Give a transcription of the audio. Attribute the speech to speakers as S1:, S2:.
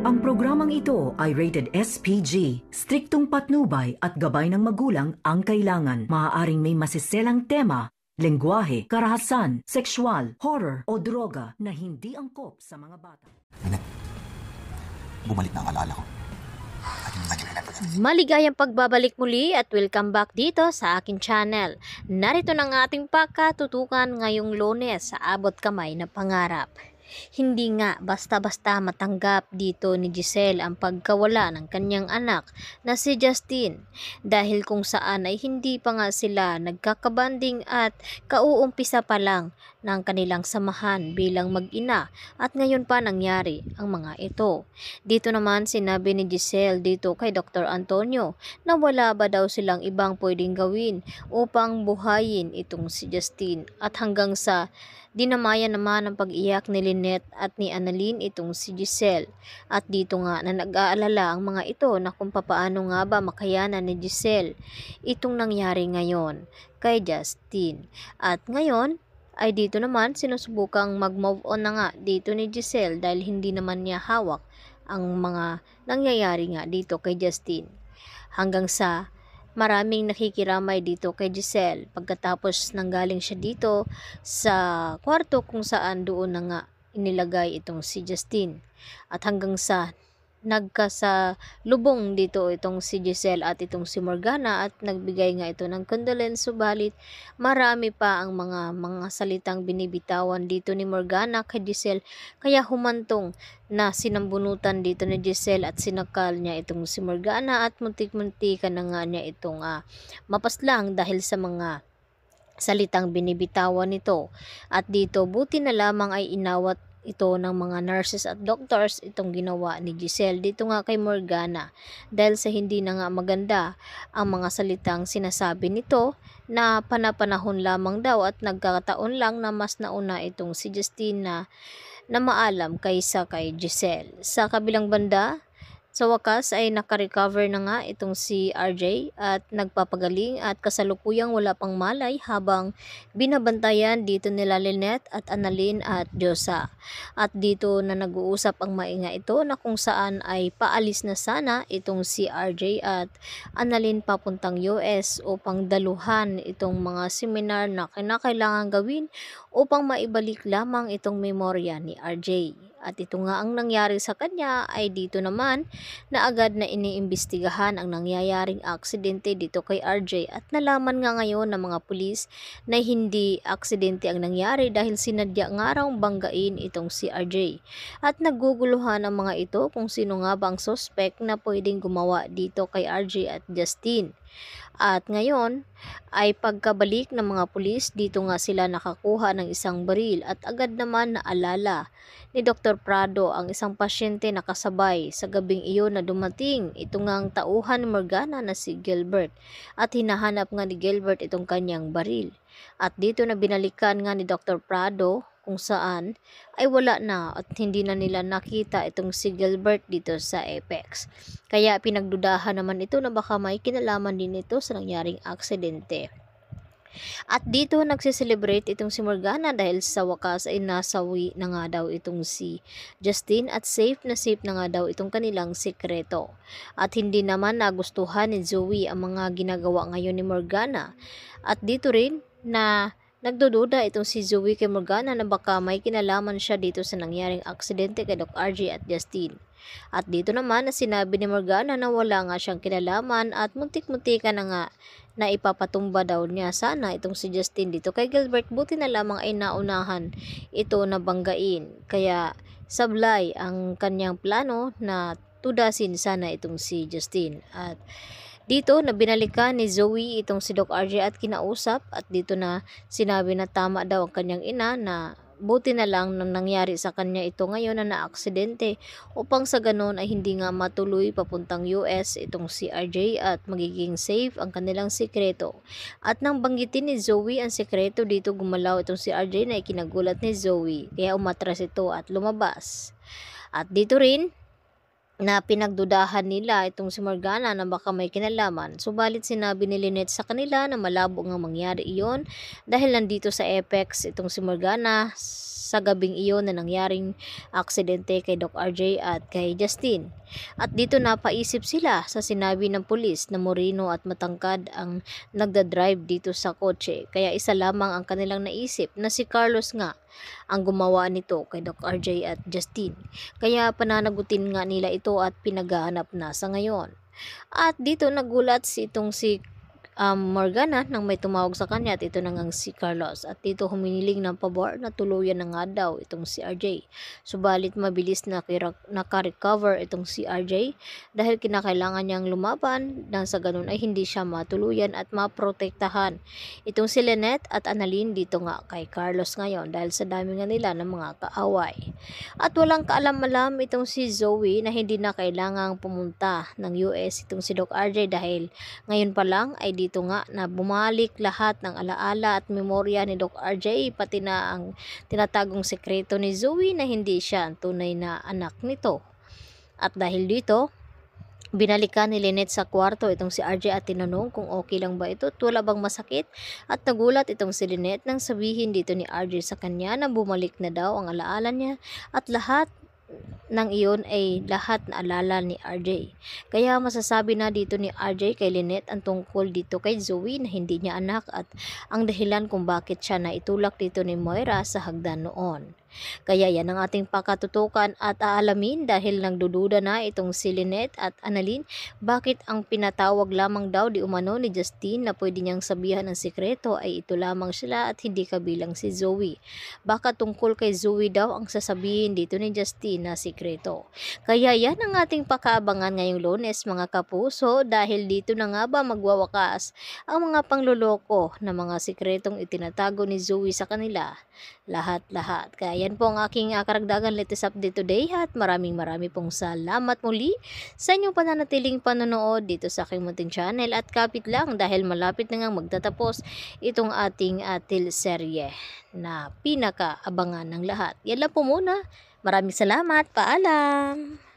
S1: Ang programang ito ay rated SPG, striktong patnubay at gabay ng magulang ang kailangan. Maaaring may masiselang tema, lengguwahe, karahasan, sexual, horror o droga na hindi angkop sa mga bata. Minit, bumalik na ang alaala ko. Maligayang pagbabalik muli at welcome back dito sa akin channel. Narito na ang ating pagkatutukan ngayong lunes sa abot kamay na pangarap. Hindi nga basta-basta matanggap dito ni Giselle ang pagkawala ng kanyang anak na si Justin dahil kung saan ay hindi pa nga sila nagkakabanding at kauumpisa pa lang ng kanilang samahan bilang mag-ina at ngayon pa nangyari ang mga ito. Dito naman sinabi ni Giselle dito kay Dr. Antonio na wala ba daw silang ibang pwedeng gawin upang buhayin itong si Justin at hanggang sa dinamayan naman ang pag-iyak ni Lynette Lynette at ni Annaline itong si Giselle. At dito nga na nag-aalala ang mga ito na kung papaano nga ba makayanan ni Giselle itong nangyari ngayon kay Justin. At ngayon, ay dito naman sinusubukang mag-move on na nga dito ni Giselle dahil hindi naman niya hawak ang mga nangyayari nga dito kay Justin. Hanggang sa maraming nakikiramay dito kay Giselle pagkatapos nanggaling siya dito sa kwarto kung saan doon na nga inilagay itong si Justine. At hanggang sa nagka sa lubong dito itong si Giselle at itong si Morgana at nagbigay nga ito ng condolence subalit marami pa ang mga mga salitang binibitawan dito ni Morgana kay Giselle kaya humantong na sinambunutan dito ni Giselle at sinakal niya itong si Morgana at muntik-muntikan na nga niya itong uh, mapaslang dahil sa mga salitang binibitawan nito. At dito, buti na lamang ay inawat ito ng mga nurses at doctors itong ginawa ni Giselle dito nga kay Morgana dahil sa hindi na nga maganda ang mga salitang sinasabi nito na panapanahon lamang daw at nagkataon lang na mas nauna itong si Justine na, na maalam kaysa kay Giselle. Sa kabilang banda, sa wakas ay nakarecover na nga itong si RJ at nagpapagaling at kasalukuyang wala pang malay habang binabantayan dito nila Lynette at Annalyn at Josa. At dito na nag-uusap ang mainga ito na kung saan ay paalis na sana itong si RJ at Annalyn papuntang US upang daluhan itong mga seminar na kinakailangan gawin upang maibalik lamang itong memorya ni RJ. At ito nga ang nangyari sa kanya ay dito naman na agad na iniimbestigahan ang nangyayaring aksidente dito kay RJ at nalaman nga ngayon ng mga pulis na hindi aksidente ang nangyari dahil sinadya nga raw banggain itong si RJ. At naguguluhan ang mga ito kung sino nga ba ang suspect na pwedeng gumawa dito kay RJ at Justin. At ngayon ay pagkabalik ng mga pulis dito nga sila nakakuha ng isang baril at agad naman naalala ni Dr. Prado ang isang pasyente na kasabay sa gabing iyon na dumating. Ito nga ang tauhan ni Morgana na si Gilbert at hinahanap nga ni Gilbert itong kanyang baril. At dito na binalikan nga ni Dr. Prado kung saan ay wala na at hindi na nila nakita itong si Gilbert dito sa Apex. Kaya pinagdudahan naman ito na baka may kinalaman din ito sa nangyaring aksidente. At dito nagsiselebrate itong si Morgana dahil sa wakas ay nasawi na nga daw itong si Justin at safe na safe na nga daw itong kanilang sikreto. At hindi naman nagustuhan ni Zoe ang mga ginagawa ngayon ni Morgana. At dito rin na Nagdududa itong si Zoe kay Morgana na baka may kinalaman siya dito sa nangyaring aksidente kay Doc RJ at Justine. At dito naman na sinabi ni Morgana na wala nga siyang kinalaman at muntik-muntika na nga na ipapatumba daw niya sana itong si Justine dito kay Gilbert buti na lamang ay naunahan ito na banggain. Kaya sablay ang kanyang plano na tudasin sana itong si Justine. at dito na binalikan ni Zoe itong si Doc RJ at kinausap at dito na sinabi na tama daw ang kanyang ina na buti na lang nang nangyari sa kanya ito ngayon na naaksidente upang sa ganon ay hindi nga matuloy papuntang US itong si RJ at magiging safe ang kanilang sikreto. At nang banggitin ni Zoe ang sikreto dito gumalaw itong si RJ na ikinagulat ni Zoe kaya umatras ito at lumabas. At dito rin, na pinagdudahan nila itong si Morgana na baka may kinalaman. Subalit sinabi ni Lynette sa kanila na malabo nga mangyari iyon dahil nandito sa Apex itong si Morgana sa gabing iyon na nangyaring aksidente kay Doc RJ at kay Justin. At dito napaisip sila sa sinabi ng pulis na Moreno at matangkad ang nagdadrive dito sa kotse. Kaya isa lamang ang kanilang naisip na si Carlos nga ang gumawa nito kay Doc RJ at Justin. Kaya pananagutin nga nila ito at pinagahanap na sa ngayon. At dito nagulat si itong si um, Morgana nang may tumawag sa kanya at ito nang ang si Carlos at dito humiling ng pabor na tuluyan na nga daw itong si RJ. Subalit mabilis na nakarecover itong si RJ dahil kinakailangan niyang lumaban nang sa ganun ay hindi siya matuluyan at maprotektahan. Itong si Lynette at Annalyn dito nga kay Carlos ngayon dahil sa dami nga nila ng mga kaaway. At walang kaalam-alam itong si Zoe na hindi na kailangang pumunta ng US itong si Doc RJ dahil ngayon pa lang ay dito dito nga na bumalik lahat ng alaala at memorya ni Doc RJ pati na ang tinatagong sekreto ni Zoe na hindi siya ang tunay na anak nito. At dahil dito, Binalikan ni Lynette sa kwarto itong si RJ at tinanong kung okay lang ba ito at wala bang masakit at nagulat itong si Lynette nang sabihin dito ni RJ sa kanya na bumalik na daw ang alaala niya at lahat nang iyon ay lahat na alala ni RJ. Kaya masasabi na dito ni RJ kay Lynette ang tungkol dito kay Zoe na hindi niya anak at ang dahilan kung bakit siya na itulak dito ni Moira sa hagdan noon. Kaya yan ang ating pakatutukan at aalamin dahil nagdududa na itong si Lynette at Annalyn bakit ang pinatawag lamang daw di umano ni Justine na pwede niyang sabihan ang sikreto ay ito lamang sila at hindi kabilang si Zoe. Baka tungkol kay Zoe daw ang sasabihin dito ni Justine na sikreto. Kaya yan ang ating pakaabangan ngayong lunes mga kapuso dahil dito na nga ba magwawakas ang mga pangluloko na mga sikretong itinatago ni Zoe sa kanila lahat-lahat. Kaya yan po ang aking ah, karagdagan latest update today at maraming marami pong salamat muli sa inyong pananatiling panonood dito sa aking munting channel at kapit lang dahil malapit na nga magtatapos itong ating uh, ah, serye na pinakaabangan ng lahat. Yan lang po muna. Maraming salamat. Paalam!